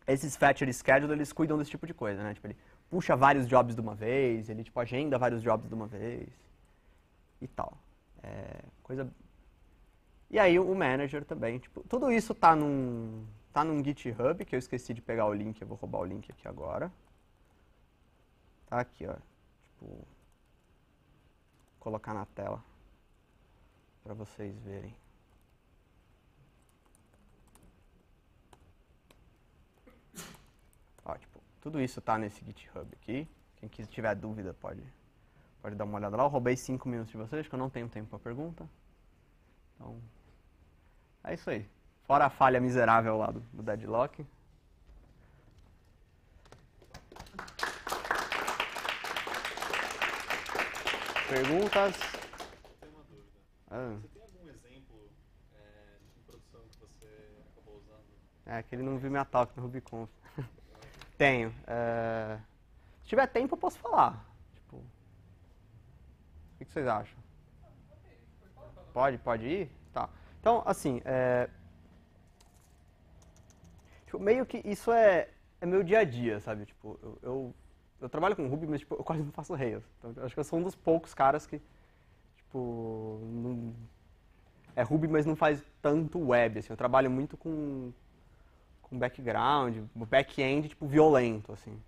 esses Fetcher Schedule, eles cuidam desse tipo de coisa, né? Tipo, ele puxa vários jobs de uma vez, ele tipo agenda vários jobs de uma vez e tal. É, coisa e aí o manager também. Tipo, tudo isso tá num, tá num GitHub, que eu esqueci de pegar o link, eu vou roubar o link aqui agora tá aqui, ó. Tipo, colocar na tela para vocês verem. Ó, tipo, tudo isso tá nesse GitHub aqui. Quem quiser tiver dúvida pode, pode dar uma olhada lá. Eu roubei 5 minutos de vocês, que eu não tenho tempo para pergunta. Então, é isso aí. Fora a falha miserável lá do, do Deadlock. Perguntas? Eu tenho uma dúvida. Ah. Você tem algum exemplo é, de produção que você acabou usando? É, que ele não viu minha talk no Rubicon. tenho. É... Se tiver tempo, eu posso falar. Tipo... O que vocês acham? Pode, pode ir? Tá. Então, assim, é... tipo, meio que isso é, é meu dia a dia, sabe? Tipo, eu, eu eu trabalho com Ruby, mas tipo, eu quase não faço Rails. Então, acho que eu sou um dos poucos caras que, tipo, não, é Ruby, mas não faz tanto web. Assim. Eu trabalho muito com, com background, back-end, tipo, violento, assim.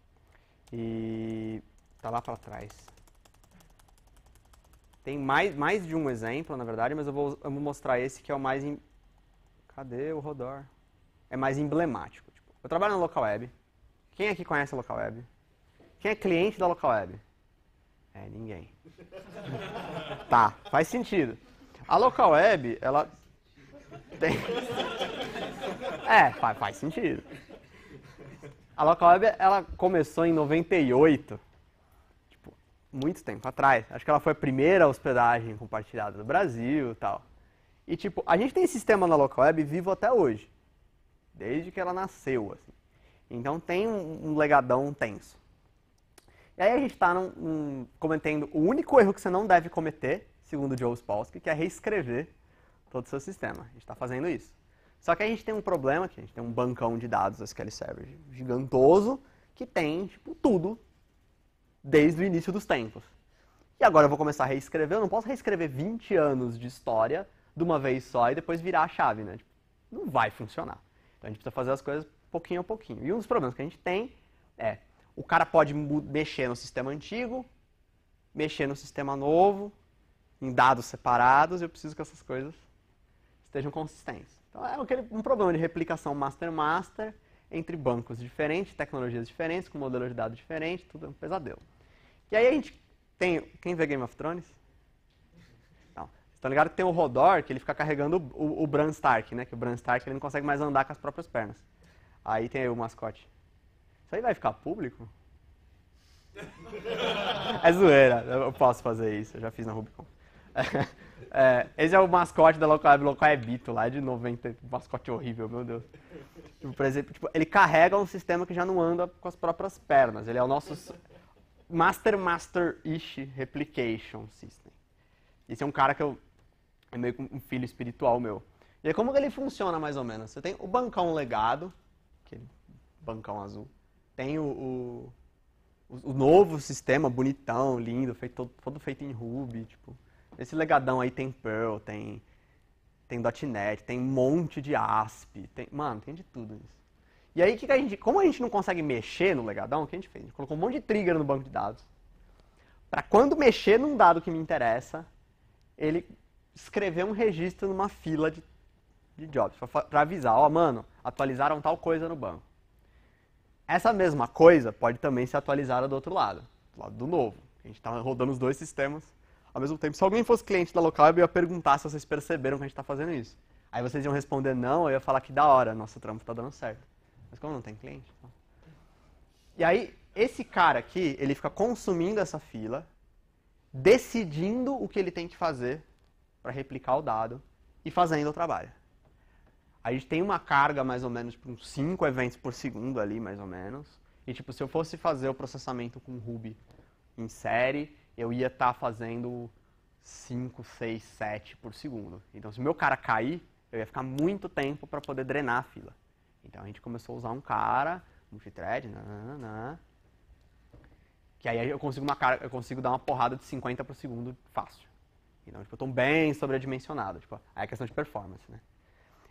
E tá lá para trás. Tem mais, mais de um exemplo, na verdade, mas eu vou, eu vou mostrar esse que é o mais... Em... Cadê o Rodor? É mais emblemático. Tipo, eu trabalho na local web. Quem aqui conhece a local web? Quem é cliente da local web? É ninguém. tá, faz sentido. A local web, ela tem. É, faz, faz sentido. A local web, ela começou em 98. Tipo, muito tempo atrás. Acho que ela foi a primeira hospedagem compartilhada no Brasil e tal. E tipo, a gente tem sistema na local web vivo até hoje. Desde que ela nasceu, assim. Então tem um, um legadão tenso. E aí a gente está cometendo o único erro que você não deve cometer, segundo Joe Spolsky, que é reescrever todo o seu sistema. A gente está fazendo isso. Só que a gente tem um problema, que a gente tem um bancão de dados SQL Server gigantoso, que tem tipo, tudo desde o início dos tempos. E agora eu vou começar a reescrever, eu não posso reescrever 20 anos de história de uma vez só e depois virar a chave, né? Tipo, não vai funcionar. Então a gente precisa fazer as coisas pouquinho a pouquinho. E um dos problemas que a gente tem é o cara pode mexer no sistema antigo, mexer no sistema novo, em dados separados, eu preciso que essas coisas estejam consistentes. Então é aquele, um problema de replicação master-master entre bancos diferentes, tecnologias diferentes, com modelos de dados diferentes, tudo é um pesadelo. E aí a gente tem. Quem vê Game of Thrones? Não. Vocês estão ligados que tem o Rodor, que ele fica carregando o, o, o Bran Stark, né? Que o Bran Stark ele não consegue mais andar com as próprias pernas. Aí tem aí o mascote. Isso aí vai ficar público? é zoeira, eu posso fazer isso, eu já fiz na Rubicon. É, esse é o mascote da Local Web, Local é Bito, lá de 90, mascote horrível, meu Deus. Tipo, por exemplo, tipo, ele carrega um sistema que já não anda com as próprias pernas. Ele é o nosso Master Master Ish Replication System. Esse é um cara que eu é meio que um filho espiritual meu. E como que ele funciona mais ou menos? Você tem o bancão legado, aquele é bancão azul. Tem o, o, o novo sistema bonitão, lindo, feito, todo, todo feito em Ruby, tipo. Esse legadão aí tem Perl, tem tem .NET, tem um monte de ASP, tem, mano, tem de tudo isso. E aí, que, que a gente, como a gente não consegue mexer no legadão, o que a gente fez? A gente colocou um monte de trigger no banco de dados. Para quando mexer num dado que me interessa, ele escrever um registro numa fila de, de jobs, para avisar, ó, oh, mano, atualizaram tal coisa no banco. Essa mesma coisa pode também ser atualizada do outro lado, do lado do novo. A gente está rodando os dois sistemas ao mesmo tempo. Se alguém fosse cliente da local, eu ia perguntar se vocês perceberam que a gente está fazendo isso. Aí vocês iam responder não, eu ia falar que da hora, nosso trampo está dando certo. Mas como não tem cliente? Então... E aí, esse cara aqui, ele fica consumindo essa fila, decidindo o que ele tem que fazer para replicar o dado e fazendo o trabalho. A gente tem uma carga mais ou menos para uns 5 eventos por segundo ali, mais ou menos. E tipo, se eu fosse fazer o processamento com Ruby em série, eu ia estar tá fazendo 5, 6, 7 por segundo. Então, se meu cara cair, eu ia ficar muito tempo para poder drenar a fila. Então, a gente começou a usar um cara, multithread, né, né, né, que aí eu consigo, uma cara, eu consigo dar uma porrada de 50 por segundo fácil. Então, tipo, eu estou bem sobredimensionado. Tipo, aí é questão de performance, né?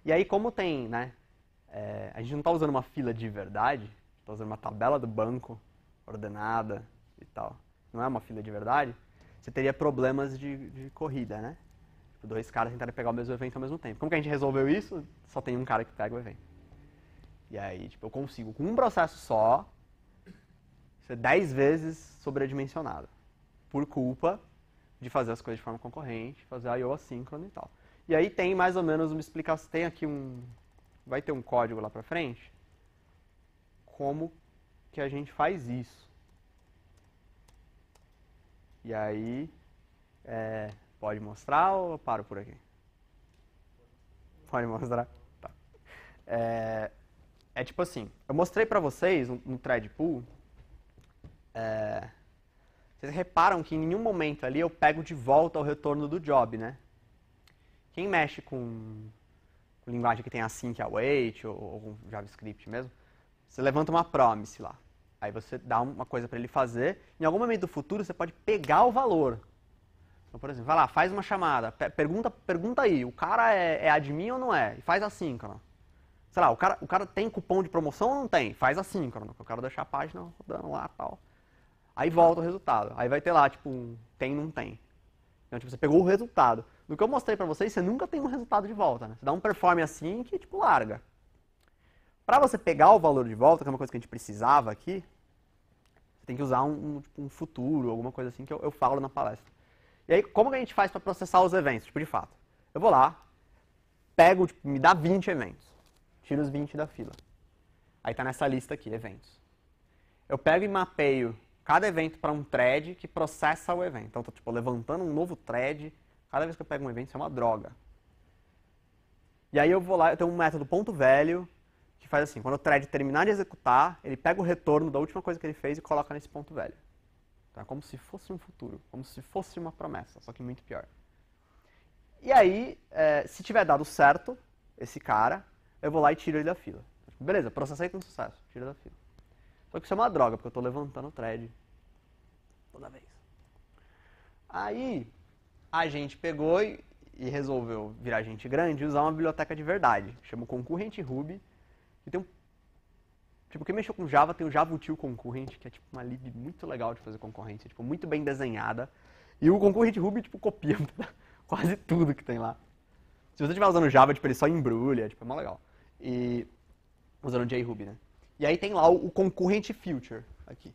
E aí, como tem, né? É, a gente não está usando uma fila de verdade, está usando uma tabela do banco ordenada e tal. Não é uma fila de verdade. Você teria problemas de, de corrida, né? Tipo, dois caras tentarem pegar o mesmo evento ao mesmo tempo. Como que a gente resolveu isso? Só tem um cara que pega o evento. E aí, tipo, eu consigo, com um processo só, ser 10 vezes sobredimensionado. Por culpa de fazer as coisas de forma concorrente, fazer a IO assíncrona e tal. E aí tem mais ou menos uma explicação, tem aqui um, vai ter um código lá para frente, como que a gente faz isso. E aí, é, pode mostrar ou eu paro por aqui? Pode mostrar? Tá. É, é tipo assim, eu mostrei para vocês no, no thread pool, é, vocês reparam que em nenhum momento ali eu pego de volta o retorno do job, né? Quem mexe com, com linguagem que tem async assim, await é ou, ou com JavaScript mesmo, você levanta uma promise lá. Aí você dá uma coisa para ele fazer. Em algum momento do futuro, você pode pegar o valor. Então, por exemplo, vai lá, faz uma chamada. Pergunta, pergunta aí, o cara é, é admin ou não é? E faz assíncrono. Sei lá, o cara, o cara tem cupom de promoção ou não tem? Faz assíncrono, que eu quero deixar a página rodando lá e tal. Aí volta o resultado. Aí vai ter lá, tipo, um tem, não tem. Então, tipo, você pegou o resultado. Do que eu mostrei para vocês, você nunca tem um resultado de volta, né? Você dá um perform assim que, tipo, larga. Para você pegar o valor de volta, que é uma coisa que a gente precisava aqui, você tem que usar um, um, tipo, um futuro, alguma coisa assim que eu, eu falo na palestra. E aí, como que a gente faz para processar os eventos, tipo, de fato? Eu vou lá, pego, tipo, me dá 20 eventos. Tiro os 20 da fila. Aí tá nessa lista aqui, eventos. Eu pego e mapeio cada evento para um thread que processa o evento. Então, estou tipo, levantando um novo thread. Cada vez que eu pego um evento, isso é uma droga. E aí eu vou lá, eu tenho um método ponto velho, que faz assim, quando o thread terminar de executar, ele pega o retorno da última coisa que ele fez e coloca nesse ponto velho. Então, é como se fosse um futuro, como se fosse uma promessa, só que muito pior. E aí, é, se tiver dado certo, esse cara, eu vou lá e tiro ele da fila. Beleza, processei com sucesso, tiro da fila. Só que isso é uma droga, porque eu tô levantando o thread toda vez. Aí a gente pegou e, e resolveu virar gente grande e usar uma biblioteca de verdade. Chama Concurrent Ruby, que tem um. Tipo, quem mexeu com Java tem o Java Util Concurrent, que é tipo uma lib muito legal de fazer concorrência, tipo, muito bem desenhada. E o Concurrent Ruby, tipo, copia quase tudo que tem lá. Se você estiver usando Java, tipo, ele só embrulha, tipo, é mó legal. E usando JRuby, né? E aí tem lá o, o concurrent future aqui.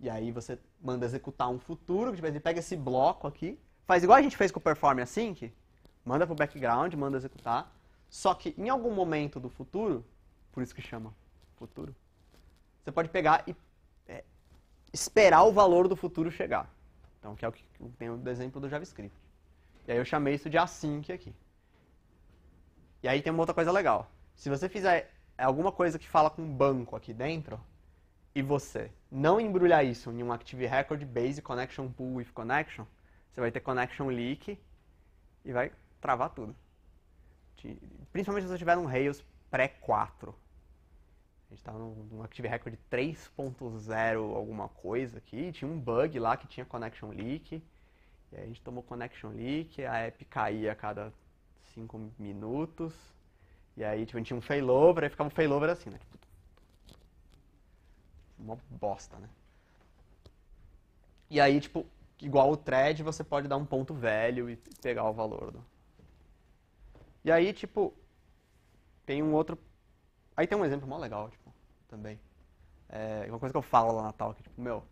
E aí você manda executar um futuro, tipo, ele pega esse bloco aqui, faz igual a gente fez com o perform async, manda pro background, manda executar. Só que em algum momento do futuro, por isso que chama futuro, você pode pegar e é, esperar o valor do futuro chegar. Então, que é o que tem o exemplo do JavaScript. E aí eu chamei isso de async aqui. E aí tem uma outra coisa legal. Se você fizer é alguma coisa que fala com um banco aqui dentro e você não embrulhar isso em um Active Record Base Connection Pool with Connection, você vai ter Connection Leak e vai travar tudo. Principalmente se você tiver um Rails pré-4. A gente estava num, num Active Record 3.0 alguma coisa aqui, tinha um bug lá que tinha Connection Leak, e aí a gente tomou Connection Leak, a app caía a cada 5 minutos, e aí, tipo, a gente tinha um failover, aí ficava um failover assim, né? Tipo, uma bosta, né? E aí, tipo, igual o thread, você pode dar um ponto velho e pegar o valor do. Né? E aí, tipo, tem um outro. Aí tem um exemplo mó legal, tipo, também. É uma coisa que eu falo lá na tal, que, tipo, meu,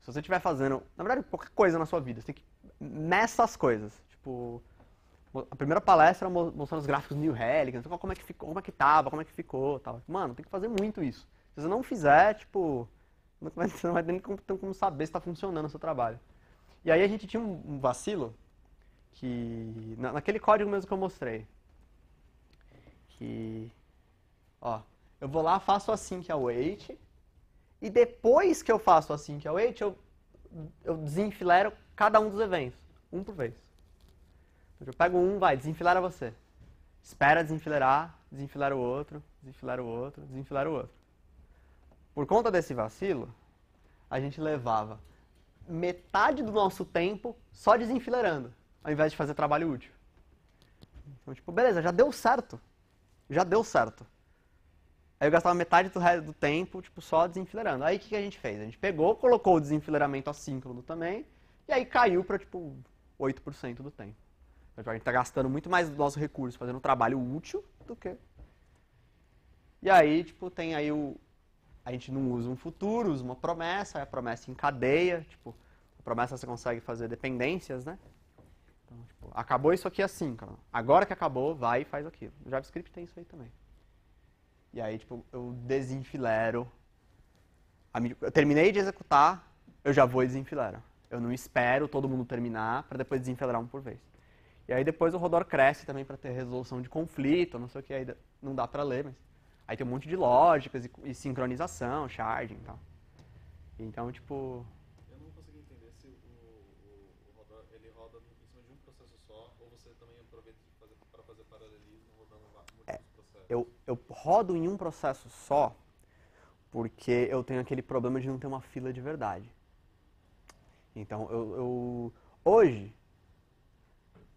se você estiver fazendo, na verdade, qualquer coisa na sua vida, você tem que. Nessas coisas. Tipo, a primeira palestra mostrando os gráficos New Relic, assim, como é que ficou, como é que tava, como é que ficou, tal. Mano, tem que fazer muito isso. Se você não fizer, tipo, você não vai ter nem como, como saber se está funcionando o seu trabalho. E aí a gente tinha um vacilo que naquele código mesmo que eu mostrei, que ó, eu vou lá, faço assim que await é e depois que eu faço assim que await é o eu eu desenfilero cada um dos eventos, um por vez. Eu pego um, vai, desenfileira você. Espera desenfileirar, desenfilar o outro, desenfilar o outro, desenfilar o outro. Por conta desse vacilo, a gente levava metade do nosso tempo só desenfileirando, ao invés de fazer trabalho útil. Então, tipo, beleza, já deu certo. Já deu certo. Aí eu gastava metade do, do tempo, tipo, só desenfileirando. Aí o que, que a gente fez? A gente pegou, colocou o desenfileiramento assíncrono também, e aí caiu para, tipo, 8% do tempo. Né, a gente está gastando muito mais do nosso recurso fazendo um trabalho útil do que. E aí, tipo, tem aí o. A gente não usa um futuro, usa uma promessa, a promessa encadeia, tipo, a promessa você consegue fazer dependências, né? Então, tipo, acabou isso aqui assim, cara. Agora que acabou, vai e faz aquilo. O JavaScript tem isso aí também. E aí, tipo, eu desenfilero. Eu terminei de executar, eu já vou desenfilero. Eu não espero todo mundo terminar para depois desenfilerar um por vez. E aí depois o Rodor cresce também para ter resolução de conflito, não sei o que, aí não dá para ler, mas aí tem um monte de lógicas e, e sincronização, charging e tal. Então, tipo... Eu não consegui entender se o, o, o Rodor, ele roda em cima de um processo só, ou você também aproveita para fazer paralelismo rodando múltiplos é, processos? Eu, eu rodo em um processo só, porque eu tenho aquele problema de não ter uma fila de verdade. Então, eu, eu hoje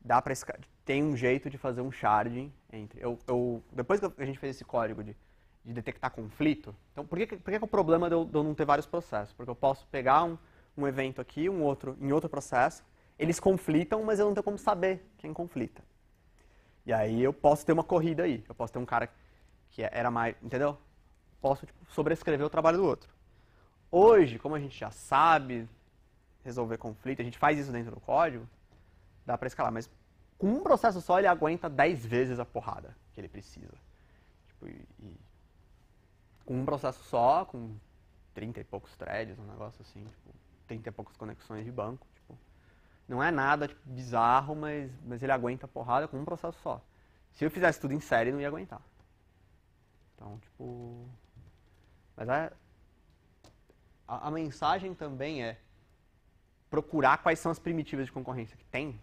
dá para tem um jeito de fazer um sharding entre. Eu, eu, depois que a gente fez esse código de, de detectar conflito, então por que, por que é o problema de eu, de eu, não ter vários processos? Porque eu posso pegar um, um evento aqui, um outro em outro processo, eles conflitam, mas eu não tenho como saber quem conflita. E aí eu posso ter uma corrida aí, eu posso ter um cara que é, era mais, entendeu? Posso tipo, sobrescrever o trabalho do outro. Hoje, como a gente já sabe resolver conflito, a gente faz isso dentro do código, dá para escalar, mas com um processo só ele aguenta 10 vezes a porrada que ele precisa. Tipo, e, e, com um processo só, com 30 e poucos threads, um negócio assim, tipo, 30 e poucas conexões de banco. Tipo, não é nada tipo, bizarro, mas, mas ele aguenta a porrada com um processo só. Se eu fizesse tudo em série, não ia aguentar. Então, tipo. Mas é, a, a mensagem também é procurar quais são as primitivas de concorrência que tem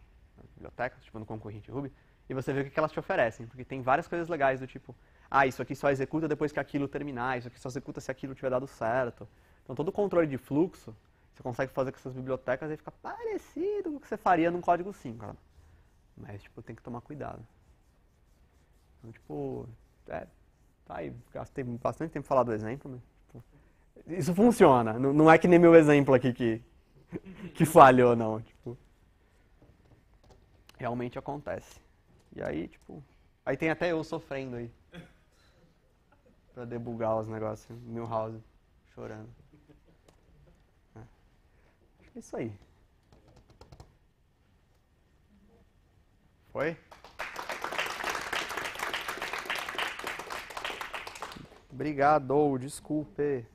bibliotecas, tipo no concorrente Ruby, e você vê o que elas te oferecem, porque tem várias coisas legais do tipo, ah, isso aqui só executa depois que aquilo terminar, isso aqui só executa se aquilo tiver dado certo. Então todo o controle de fluxo, você consegue fazer com essas bibliotecas e fica parecido com o que você faria num código síncrono. Mas, tipo, tem que tomar cuidado. Então, tipo, é, tá aí, gastei bastante tempo falando do exemplo, mas, tipo, isso funciona. Não, não é que nem meu exemplo aqui que, que falhou, não. Tipo, realmente acontece. E aí, tipo. Aí tem até eu sofrendo aí. pra debugar os negócios. Milhouse chorando. É. é isso aí. Foi? Obrigado, desculpe.